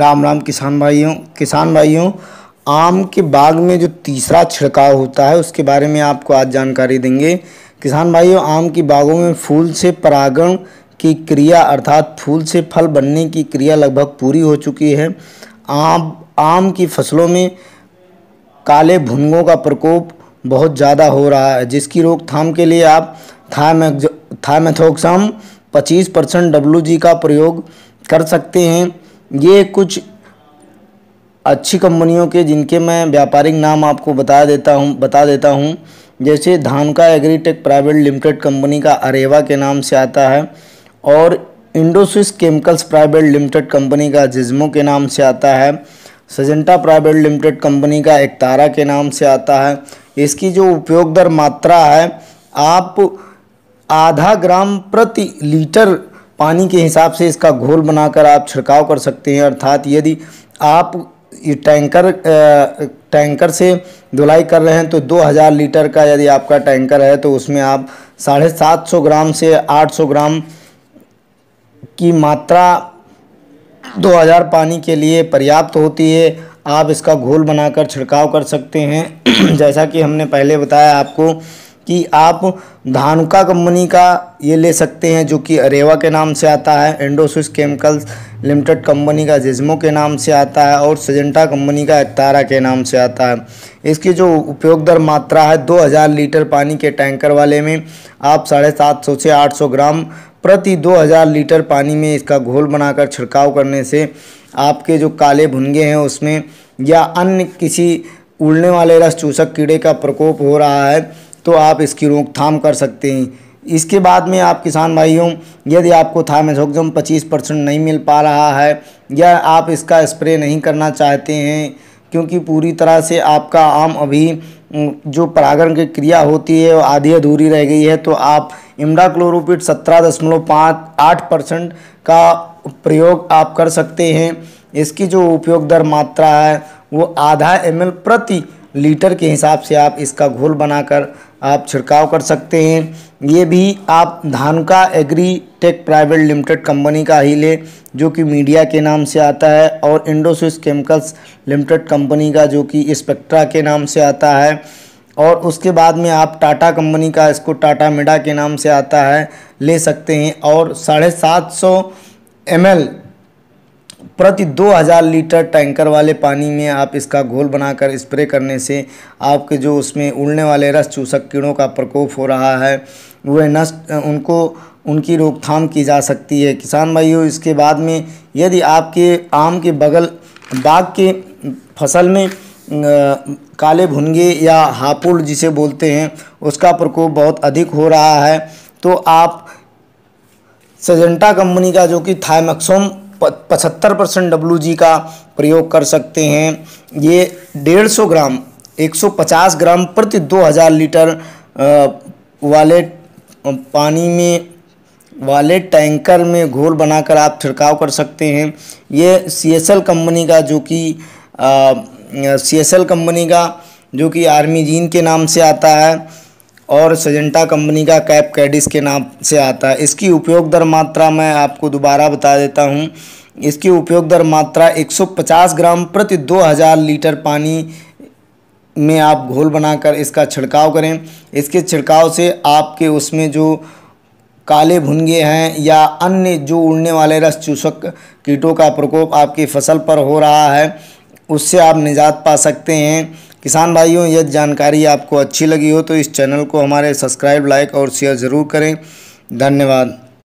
राम राम किसान भाइयों किसान भाइयों आम के बाग में जो तीसरा छिड़काव होता है उसके बारे में आपको आज जानकारी देंगे किसान भाइयों आम की बागों में फूल से परागण की क्रिया अर्थात फूल से फल बनने की क्रिया लगभग पूरी हो चुकी है आम आम की फसलों में काले भुनगों का प्रकोप बहुत ज़्यादा हो रहा है जिसकी रोकथाम के लिए आप थायमेथोक्साम पच्चीस परसेंट डब्लू का प्रयोग कर सकते हैं ये कुछ अच्छी कंपनियों के जिनके मैं व्यापारिक नाम आपको बता देता हूँ बता देता हूँ जैसे धान का एग्रीटेक प्राइवेट लिमिटेड कंपनी का अरेवा के नाम से आता है और Indo Swiss chemicals private limited company का जिज्मो के नाम से आता है सजेंटा प्राइवेट लिमिटेड कंपनी का एकतारा के नाम से आता है इसकी जो उपयोग दर मात्रा है आप आधा ग्राम प्रति लीटर पानी के हिसाब से इसका घोल बनाकर आप छिड़काव कर सकते हैं अर्थात यदि आप टैंकर टैंकर से धुलाई कर रहे हैं तो 2000 लीटर का यदि आपका टैंकर है तो उसमें आप साढ़े सात सौ ग्राम से 800 ग्राम की मात्रा 2000 पानी के लिए पर्याप्त होती है आप इसका घोल बनाकर छिड़काव कर सकते हैं जैसा कि हमने पहले बताया आपको कि आप धानुका कंपनी का ये ले सकते हैं जो कि अरेवा के नाम से आता है इंडोसिस केमिकल्स लिमिटेड कंपनी का जिज्मो के नाम से आता है और सजेंटा कंपनी का एक्तारा के नाम से आता है इसकी जो उपयोग दर मात्रा है 2000 लीटर पानी के टैंकर वाले में आप साढ़े सात सौ से आठ सौ ग्राम प्रति 2000 लीटर पानी में इसका घोल बनाकर छिड़काव करने से आपके जो काले भुनगे हैं उसमें या अन्य किसी उड़ने वाले रस चूसक कीड़े का प्रकोप हो रहा है तो आप इसकी रोकथाम कर सकते हैं इसके बाद में आप किसान भाइयों यदि आपको थामेथोक्सम 25 परसेंट नहीं मिल पा रहा है या आप इसका स्प्रे नहीं करना चाहते हैं क्योंकि पूरी तरह से आपका आम अभी जो परागण की क्रिया होती है वो आधी अधूरी रह गई है तो आप इमडा क्लोरोपिट सत्रह दशमलव पाँच आठ परसेंट का प्रयोग आप कर सकते हैं इसकी जो उपयोग दर मात्रा है वो आधा एम प्रति लीटर के हिसाब से आप इसका घोल बनाकर आप छिड़काव कर सकते हैं ये भी आप Dhanuka agri tech private limited company का ही ले जो कि मीडिया के नाम से आता है और इंडोसिस केमिकल्स लिमिटेड कंपनी का जो कि स्पेक्ट्रा के नाम से आता है और उसके बाद में आप टाटा कंपनी का इसको टाटा मिडा के नाम से आता है ले सकते हैं और साढ़े सात सौ एम एल प्रति 2000 लीटर टैंकर वाले पानी में आप इसका घोल बनाकर स्प्रे करने से आपके जो उसमें उड़ने वाले रस चूसक कीड़ों का प्रकोप हो रहा है वह नष्ट उनको उनकी रोकथाम की जा सकती है किसान भाइयों इसके बाद में यदि आपके आम के बगल बाग के फसल में काले भुनगे या हापुड़ जिसे बोलते हैं उसका प्रकोप बहुत अधिक हो रहा है तो आप सजेंटा कंपनी का जो कि थायमक्सोम पचहत्तर परसेंट डब्लू का प्रयोग कर सकते हैं ये डेढ़ सौ ग्राम 150 ग्राम प्रति 2000 लीटर वाले पानी में वाले टैंकर में घोल बनाकर आप छिड़काव कर सकते हैं ये सी कंपनी का जो कि सी कंपनी का जो कि आर्मी जीन के नाम से आता है और सजेंटा कंपनी का कैप कैडिस के नाम से आता है इसकी उपयोग दर मात्रा मैं आपको दोबारा बता देता हूँ इसकी उपयोग दर मात्रा 150 ग्राम प्रति 2000 लीटर पानी में आप घोल बनाकर इसका छिड़काव करें इसके छिड़काव से आपके उसमें जो काले भुनगे हैं या अन्य जो उड़ने वाले रस चूसक कीटों का प्रकोप आपकी फसल पर हो रहा है उससे आप निजात पा सकते हैं किसान भाइयों यदि जानकारी आपको अच्छी लगी हो तो इस चैनल को हमारे सब्सक्राइब लाइक और शेयर ज़रूर करें धन्यवाद